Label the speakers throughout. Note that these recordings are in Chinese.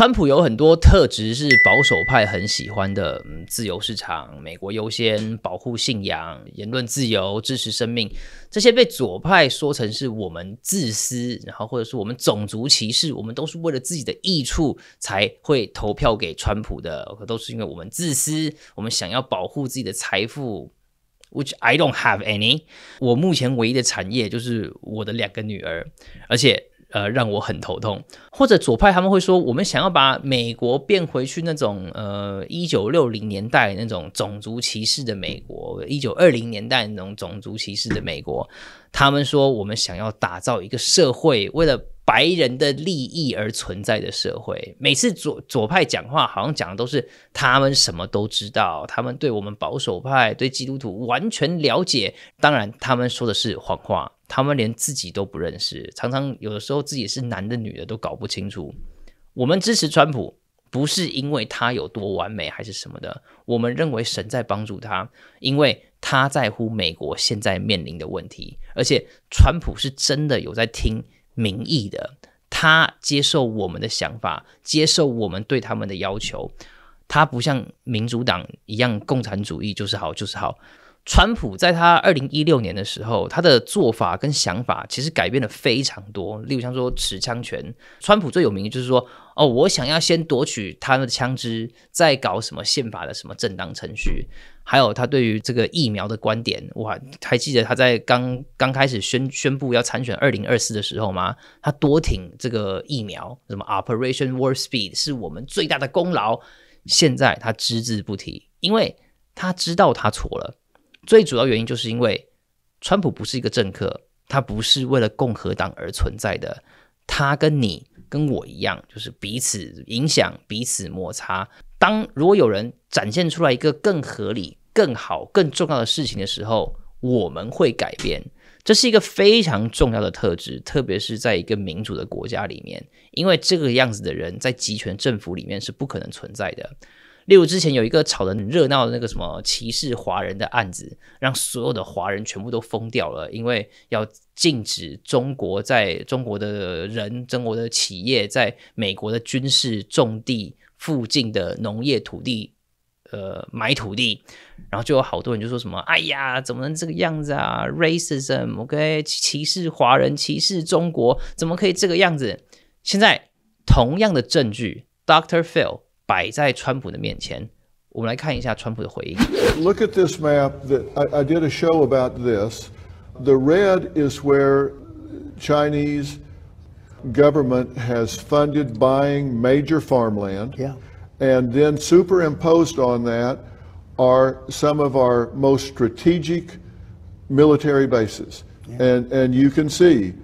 Speaker 1: 川普有很多特质是保守派很喜欢的：嗯，自由市场、美国优先、保护信仰、言论自由、支持生命。这些被左派说成是我们自私，然后或者是我们种族歧视，我们都是为了自己的益处才会投票给川普的。都是因为我们自私，我们想要保护自己的财富。Which I don't have any。我目前唯一的产业就是我的两个女儿，而且。呃，让我很头痛。或者左派他们会说，我们想要把美国变回去那种呃一九六零年代那种种族歧视的美国，一九二零年代那种种族歧视的美国。他们说，我们想要打造一个社会，为了白人的利益而存在的社会。每次左左派讲话，好像讲的都是他们什么都知道，他们对我们保守派、对基督徒完全了解。当然，他们说的是谎话，他们连自己都不认识。常常有的时候，自己是男的、女的都搞不清楚。我们支持川普。不是因为他有多完美还是什么的，我们认为神在帮助他，因为他在乎美国现在面临的问题，而且川普是真的有在听民意的，他接受我们的想法，接受我们对他们的要求，他不像民主党一样，共产主义就是好就是好。川普在他二零一六年的时候，他的做法跟想法其实改变了非常多。例如，像说持枪权，川普最有名就是说：“哦，我想要先夺取他们的枪支，再搞什么宪法的什么正当程序。”还有他对于这个疫苗的观点，我还记得他在刚刚开始宣宣布要参选二零二四的时候吗？他多挺这个疫苗，什么 Operation Warp Speed 是我们最大的功劳。现在他只字不提，因为他知道他错了。最主要原因就是因为川普不是一个政客，他不是为了共和党而存在的。他跟你跟我一样，就是彼此影响、彼此摩擦。当如果有人展现出来一个更合理、更好、更重要的事情的时候，我们会改变。这是一个非常重要的特质，特别是在一个民主的国家里面，因为这个样子的人在集权政府里面是不可能存在的。例如之前有一个炒的很热闹的那个什么歧视华人的案子，让所有的华人全部都疯掉了，因为要禁止中国在中国的人、中国的企业在美国的军事重地附近的农业土地呃买土地，然后就有好多人就说什么：“哎呀，怎么能这个样子啊？racism，OK，歧视华人，歧视中国，怎么可以这个样子？”现在同样的证据，Doctor Phil。摆在川普的面前。我们来看一下川普的回应。
Speaker 2: Look at this map that I, I did a show about this. The red is where Chinese government has funded buying major farmland. Yeah. And then superimposed on that are some of our most strategic military bases. Yeah. And, and you can see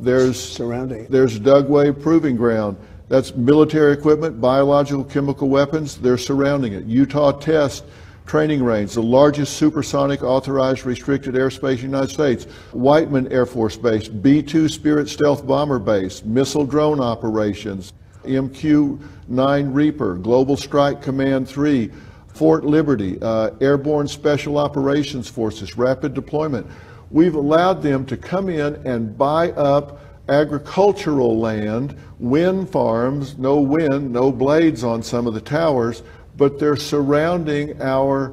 Speaker 2: there's surrounding there's Dugway Proving Ground. That's military equipment, biological, chemical weapons. They're surrounding it. Utah test training range, the largest supersonic authorized restricted airspace in the United States. Whiteman Air Force Base, B-2 Spirit Stealth Bomber Base, missile drone operations, MQ-9 Reaper, Global Strike Command 3, Fort Liberty, uh, Airborne Special Operations Forces, Rapid Deployment. We've allowed them to come in and buy up agricultural land, wind farms, no wind, no blades on some of the towers, but they're surrounding our,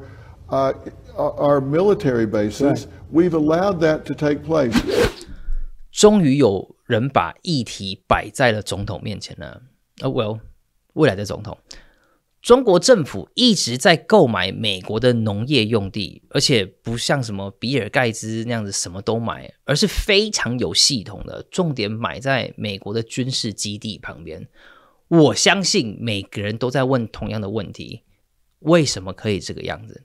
Speaker 2: uh, uh our military bases. Right. We've allowed that to take place.
Speaker 1: 终于有人把议题摆在了总统面前了。Oh well，未来的总统。中国政府一直在购买美国的农业用地，而且不像什么比尔盖茨那样子什么都买，而是非常有系统的，重点买在美国的军事基地旁边。我相信每个人都在问同样的问题：为什么可以这个样子？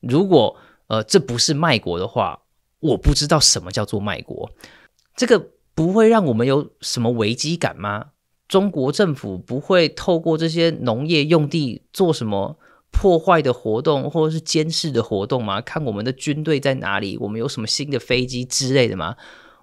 Speaker 1: 如果呃这不是卖国的话，我不知道什么叫做卖国，这个不会让我们有什么危机感吗？中国政府不会透过这些农业用地做什么破坏的活动，或者是监视的活动吗？看我们的军队在哪里，我们有什么新的飞机之类的吗？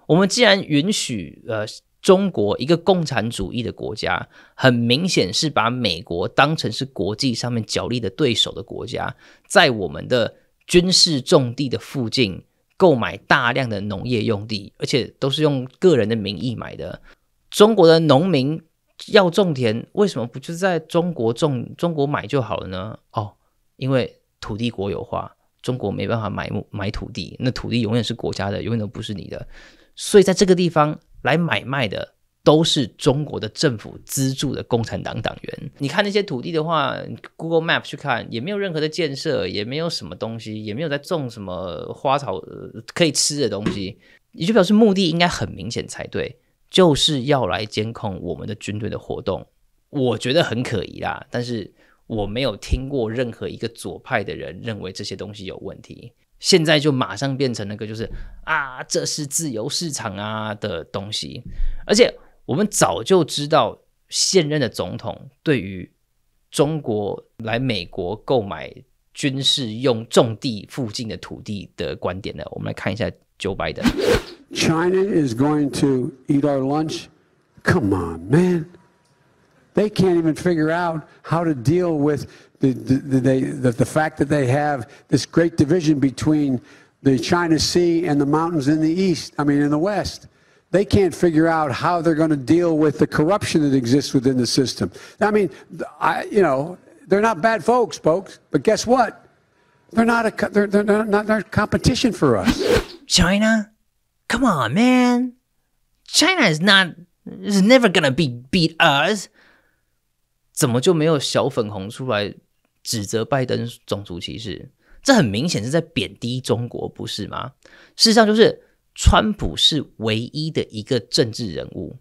Speaker 1: 我们既然允许呃，中国一个共产主义的国家，很明显是把美国当成是国际上面角力的对手的国家，在我们的军事重地的附近购买大量的农业用地，而且都是用个人的名义买的，中国的农民。要种田，为什么不就在中国种、中国买就好了呢？哦，因为土地国有化，中国没办法买买土地，那土地永远是国家的，永远都不是你的。所以在这个地方来买卖的，都是中国的政府资助的共产党党员。你看那些土地的话，Google Map 去看也没有任何的建设，也没有什么东西，也没有在种什么花草呃、可以吃的东西，也就表示目的应该很明显才对。就是要来监控我们的军队的活动，我觉得很可疑啦。但是我没有听过任何一个左派的人认为这些东西有问题。现在就马上变成那个就是啊，这是自由市场啊的东西。而且我们早就知道现任的总统对于中国来美国购买军事用重地附近的土地的观点呢。我们来看一下九百的。
Speaker 3: China is going to eat our lunch? Come on, man. They can't even figure out how to deal with the, the, the, the, the fact that they have this great division between the China Sea and the mountains in the east, I mean, in the west. They can't figure out how they're going to deal with the corruption that exists within the system. I mean, I, you know, they're not bad folks, folks, but guess what? They're not a, they're, they're not, not, they're competition for us.
Speaker 1: China Come on, man! China is not is never gonna be beat us. 怎么就没有小粉红出来指责拜登种族歧视？这很明显是在贬低中国，不是吗？事实上，就是川普是唯一的一个政治人物。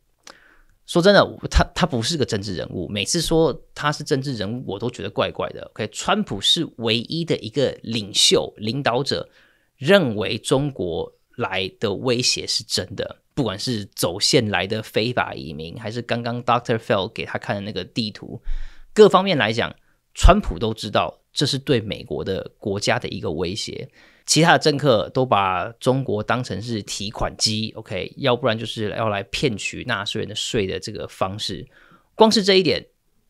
Speaker 1: 说真的，他他不是个政治人物。每次说他是政治人物，我都觉得怪怪的。OK，川普是唯一的一个领袖、领导者认为中国。来的威胁是真的，不管是走线来的非法移民，还是刚刚 Doctor Phil 给他看的那个地图，各方面来讲，川普都知道这是对美国的国家的一个威胁。其他的政客都把中国当成是提款机，OK，要不然就是要来骗取纳税人的税的这个方式。光是这一点。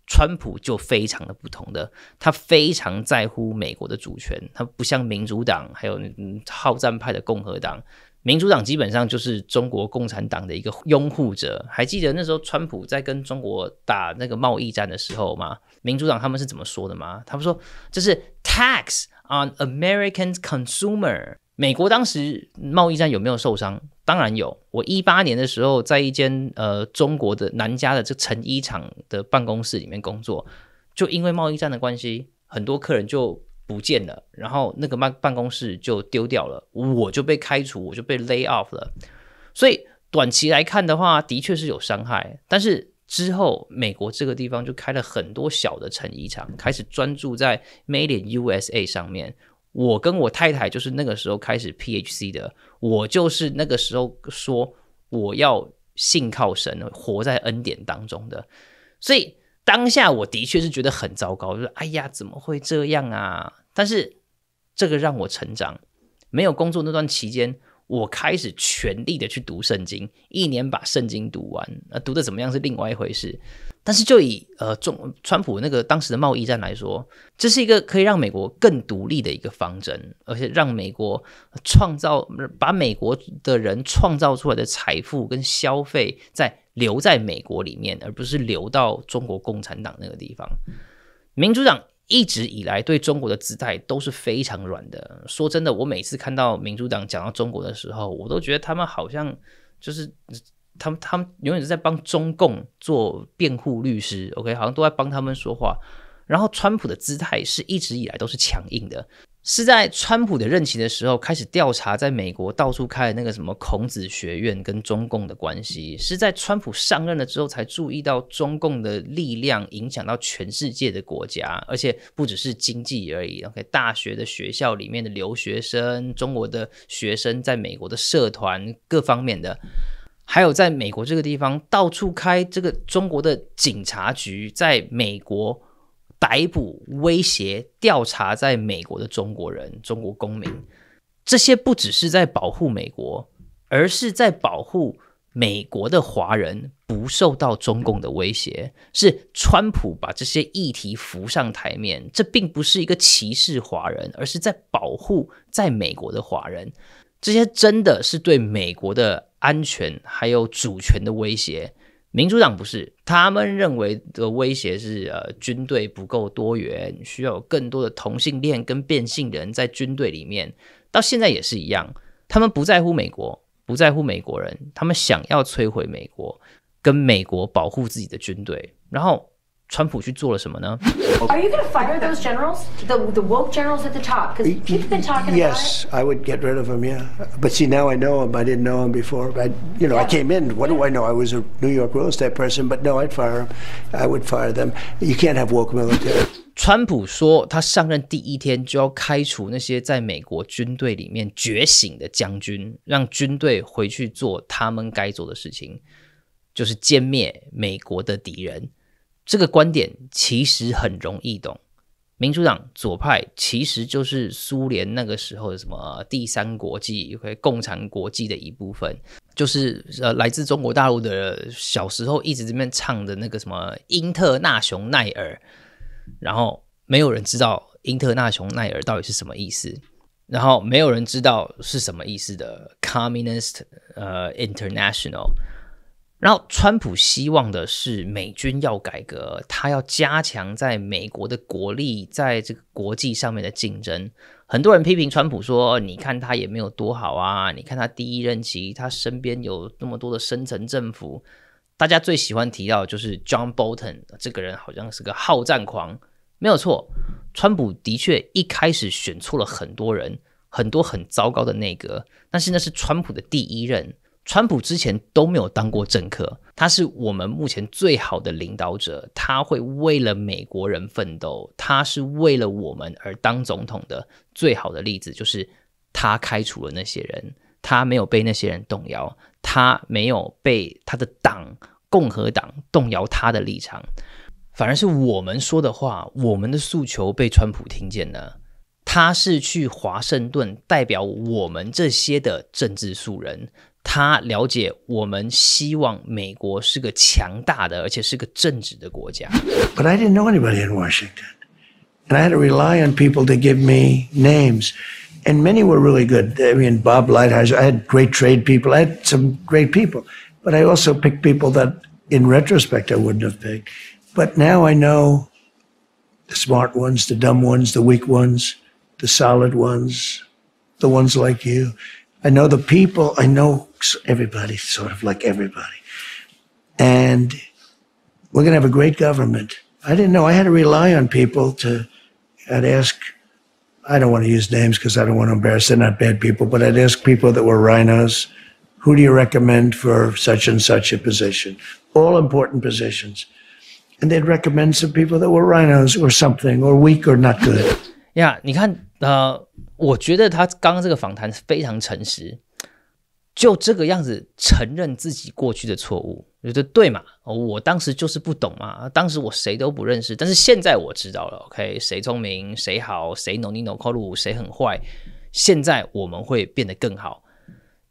Speaker 1: 川普就非常的不同的，他非常在乎美国的主权，他不像民主党还有好战派的共和党，民主党基本上就是中国共产党的一个拥护者。还记得那时候川普在跟中国打那个贸易战的时候吗？民主党他们是怎么说的吗？他们说就是 tax on American consumer。美国当时贸易战有没有受伤？当然有，我一八年的时候在一间呃中国的南家的这个成衣厂的办公室里面工作，就因为贸易战的关系，很多客人就不见了，然后那个办办公室就丢掉了，我就被开除，我就被 lay off 了。所以短期来看的话，的确是有伤害。但是之后美国这个地方就开了很多小的成衣厂，开始专注在 Made in USA 上面。我跟我太太就是那个时候开始 PHC 的，我就是那个时候说我要信靠神，活在恩典当中的，所以当下我的确是觉得很糟糕，就是哎呀怎么会这样啊？但是这个让我成长，没有工作那段期间。我开始全力的去读圣经，一年把圣经读完。呃，读的怎么样是另外一回事。但是就以呃中川普那个当时的贸易战来说，这是一个可以让美国更独立的一个方针，而且让美国创造把美国的人创造出来的财富跟消费在留在美国里面，而不是留到中国共产党那个地方。民主党。一直以来对中国的姿态都是非常软的。说真的，我每次看到民主党讲到中国的时候，我都觉得他们好像就是他们他们永远是在帮中共做辩护律师。OK，好像都在帮他们说话。然后川普的姿态是一直以来都是强硬的。是在川普的任期的时候开始调查，在美国到处开的那个什么孔子学院跟中共的关系，是在川普上任了之后才注意到中共的力量影响到全世界的国家，而且不只是经济而已。OK，大学的学校里面的留学生，中国的学生在美国的社团各方面的，还有在美国这个地方到处开这个中国的警察局，在美国。逮捕、威胁、调查在美国的中国人、中国公民，这些不只是在保护美国，而是在保护美国的华人不受到中共的威胁。是川普把这些议题浮上台面，这并不是一个歧视华人，而是在保护在美国的华人。这些真的是对美国的安全还有主权的威胁。民主党不是，他们认为的威胁是呃，军队不够多元，需要有更多的同性恋跟变性人在军队里面。到现在也是一样，他们不在乎美国，不在乎美国人，他们想要摧毁美国，跟美国保护自己的军队。然后。川普去做了什么呢？Are you going to fire those generals, the the woke generals at the top? Because he's been talking about it. Yes, I would get rid of them. Yeah. But
Speaker 3: see, now I know him. I didn't know him before. I, you know, I came in. What do I know? I was a New York real estate person.
Speaker 1: But no, I'd fire them. I would fire them. You can't have woke military. 川普说，他上任第一天就要开除那些在美国军队里面觉醒的将军，让军队回去做他们该做的事情，就是歼灭美国的敌人。这个观点其实很容易懂，民主党左派其实就是苏联那个时候的什么第三国际，会共产国际的一部分，就是呃来自中国大陆的小时候一直这边唱的那个什么英特纳雄奈尔，然后没有人知道英特纳雄奈尔到底是什么意思，然后没有人知道是什么意思的 communist 呃 international。然后，川普希望的是美军要改革，他要加强在美国的国力，在这个国际上面的竞争。很多人批评川普说：“你看他也没有多好啊！你看他第一任期，他身边有那么多的深层政府，大家最喜欢提到就是 John Bolton 这个人，好像是个好战狂。没有错，川普的确一开始选错了很多人，很多很糟糕的内阁。但是那是川普的第一任。”川普之前都没有当过政客，他是我们目前最好的领导者。他会为了美国人奋斗，他是为了我们而当总统的。最好的例子就是他开除了那些人，他没有被那些人动摇，他没有被他的党共和党动摇他的立场，反而是我们说的话，我们的诉求被川普听见了。他是去华盛顿代表我们这些的政治素人，他了解我们希望美国是个强大的，而且是个正直的国家。
Speaker 3: But I didn't know anybody in Washington, and I had to rely on people to give me names, and many were really good. I mean Bob Lighthizer, I had great trade people, I had some great people, but I also picked people that, in retrospect, I wouldn't have picked. But now I know the smart ones, the dumb ones, the weak ones. the solid ones, the ones like you. I know the people, I know everybody, sort of like everybody. And we're going to have a great government. I didn't know. I had to rely on people to, I'd ask, I don't want to use names because I don't want to embarrass, they're not bad people, but I'd ask people that were rhinos, who do you recommend for such and such a position? All important
Speaker 1: positions.
Speaker 3: And they'd recommend some people that were rhinos or something, or weak or not good.
Speaker 1: Yeah, 那我觉得他刚刚这个访谈非常诚实，就这个样子承认自己过去的错误，觉得对嘛？我当时就是不懂嘛，当时我谁都不认识，但是现在我知道了。OK，谁聪明谁好，谁 Nino c o r l 谁很坏。现在我们会变得更好。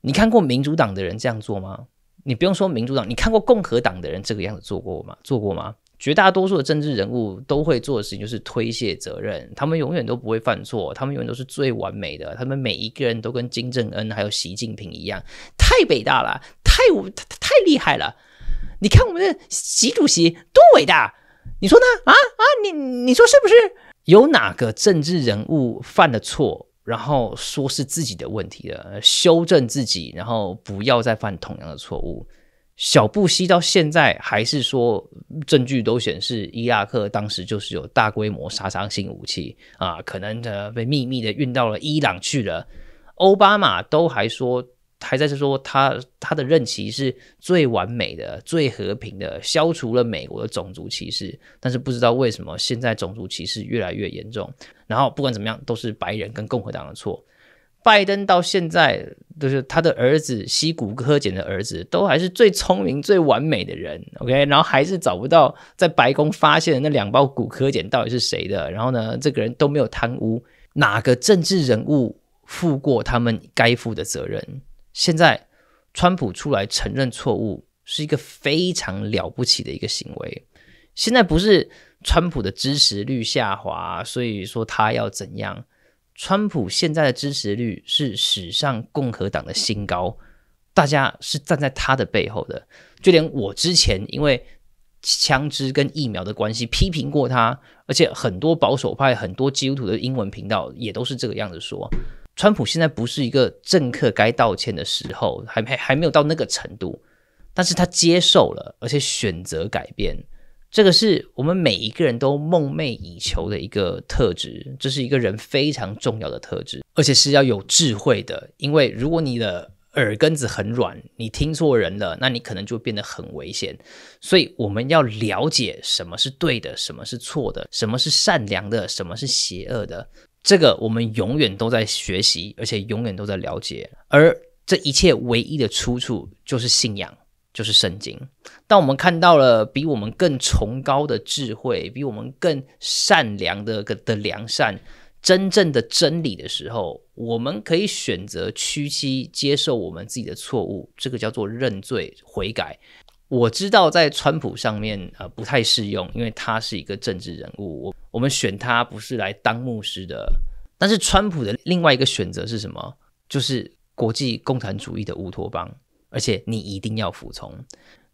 Speaker 1: 你看过民主党的人这样做吗？你不用说民主党，你看过共和党的人这个样子做过吗？做过吗？绝大多数的政治人物都会做的事情就是推卸责任，他们永远都不会犯错，他们永远都是最完美的，他们每一个人都跟金正恩还有习近平一样，太伟大了，太武太太厉害了。你看我们的习主席多伟大，你说呢？啊啊，你你说是不是？有哪个政治人物犯了错，然后说是自己的问题了，修正自己，然后不要再犯同样的错误？小布希到现在还是说，证据都显示伊拉克当时就是有大规模杀伤性武器啊，可能呢被秘密的运到了伊朗去了。奥巴马都还说，还在说他他的任期是最完美的、最和平的，消除了美国的种族歧视。但是不知道为什么现在种族歧视越来越严重，然后不管怎么样都是白人跟共和党的错。拜登到现在就是他的儿子，西骨科检的儿子，都还是最聪明、最完美的人。OK，然后还是找不到在白宫发现的那两包骨科检到底是谁的。然后呢，这个人都没有贪污，哪个政治人物负过他们该负的责任？现在川普出来承认错误，是一个非常了不起的一个行为。现在不是川普的支持率下滑，所以说他要怎样？川普现在的支持率是史上共和党的新高，大家是站在他的背后的。就连我之前因为枪支跟疫苗的关系批评过他，而且很多保守派、很多基督徒的英文频道也都是这个样子说，川普现在不是一个政客该道歉的时候，还还还没有到那个程度，但是他接受了，而且选择改变。这个是我们每一个人都梦寐以求的一个特质，这是一个人非常重要的特质，而且是要有智慧的。因为如果你的耳根子很软，你听错人了，那你可能就变得很危险。所以我们要了解什么是对的，什么是错的，什么是善良的，什么是邪恶的。这个我们永远都在学习，而且永远都在了解。而这一切唯一的出处就是信仰。就是圣经。当我们看到了比我们更崇高的智慧，比我们更善良的、的良善、真正的真理的时候，我们可以选择屈膝接受我们自己的错误，这个叫做认罪悔改。我知道在川普上面呃不太适用，因为他是一个政治人物，我我们选他不是来当牧师的。但是川普的另外一个选择是什么？就是国际共产主义的乌托邦。而且你一定要服从。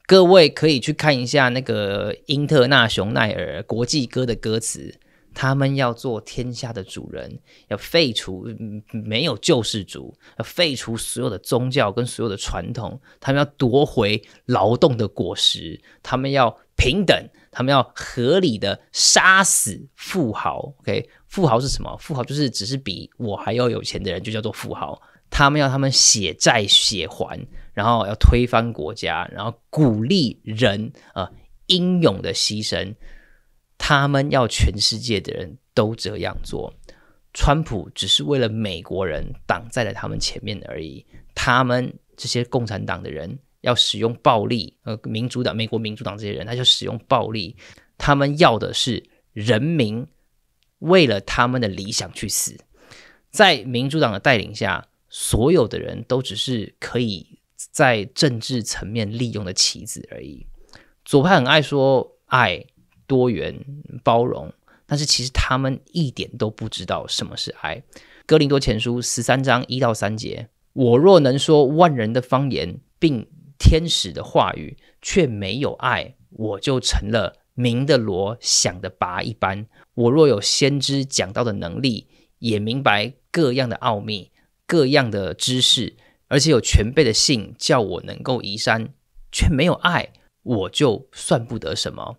Speaker 1: 各位可以去看一下那个《英特纳雄奈尔》国际歌的歌词，他们要做天下的主人，要废除没有救世主，要废除所有的宗教跟所有的传统，他们要夺回劳动的果实，他们要平等，他们要合理的杀死富豪。OK，富豪是什么？富豪就是只是比我还要有钱的人就叫做富豪。他们要他们血债血还。然后要推翻国家，然后鼓励人啊英勇的牺牲，他们要全世界的人都这样做。川普只是为了美国人挡在了他们前面而已。他们这些共产党的人要使用暴力，呃，民主党、美国民主党这些人他就使用暴力。他们要的是人民为了他们的理想去死。在民主党的带领下，所有的人都只是可以。在政治层面利用的棋子而已。左派很爱说爱多元包容，但是其实他们一点都不知道什么是爱。《哥林多前书》十三章一到三节：我若能说万人的方言，并天使的话语，却没有爱，我就成了明的罗、想的拔一般。我若有先知讲道的能力，也明白各样的奥秘，各样的知识。而且有全辈的信，叫我能够移山，却没有爱，我就算不得什么。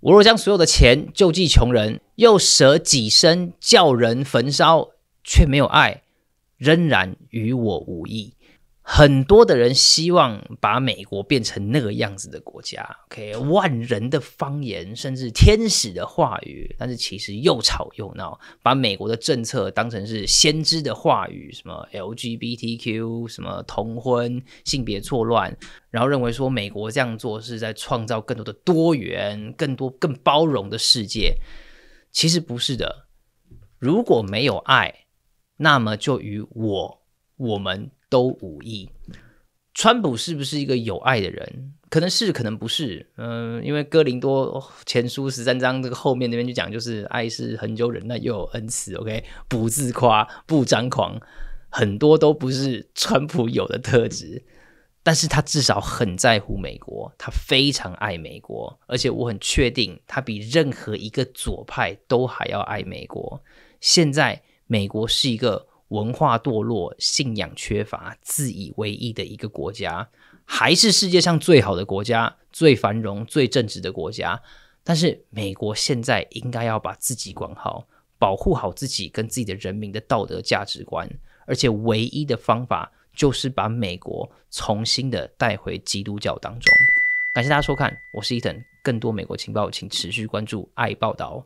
Speaker 1: 我若将所有的钱救济穷人，又舍己身叫人焚烧，却没有爱，仍然与我无异。很多的人希望把美国变成那个样子的国家，OK，万人的方言，甚至天使的话语，但是其实又吵又闹，把美国的政策当成是先知的话语，什么 LGBTQ，什么同婚、性别错乱，然后认为说美国这样做是在创造更多的多元、更多更包容的世界，其实不是的。如果没有爱，那么就与我、我们。都无益。川普是不是一个有爱的人？可能是，可能不是。嗯，因为哥林多前书十三章这个后面那边就讲，就是爱是恒久忍耐又有恩慈。OK，不自夸，不张狂，很多都不是川普有的特质。但是他至少很在乎美国，他非常爱美国，而且我很确定，他比任何一个左派都还要爱美国。现在美国是一个。文化堕落、信仰缺乏、自以为意的一个国家，还是世界上最好的国家、最繁荣、最正直的国家。但是，美国现在应该要把自己管好，保护好自己跟自己的人民的道德价值观。而且，唯一的方法就是把美国重新的带回基督教当中。感谢大家收看，我是伊藤，更多美国情报，请持续关注爱报道。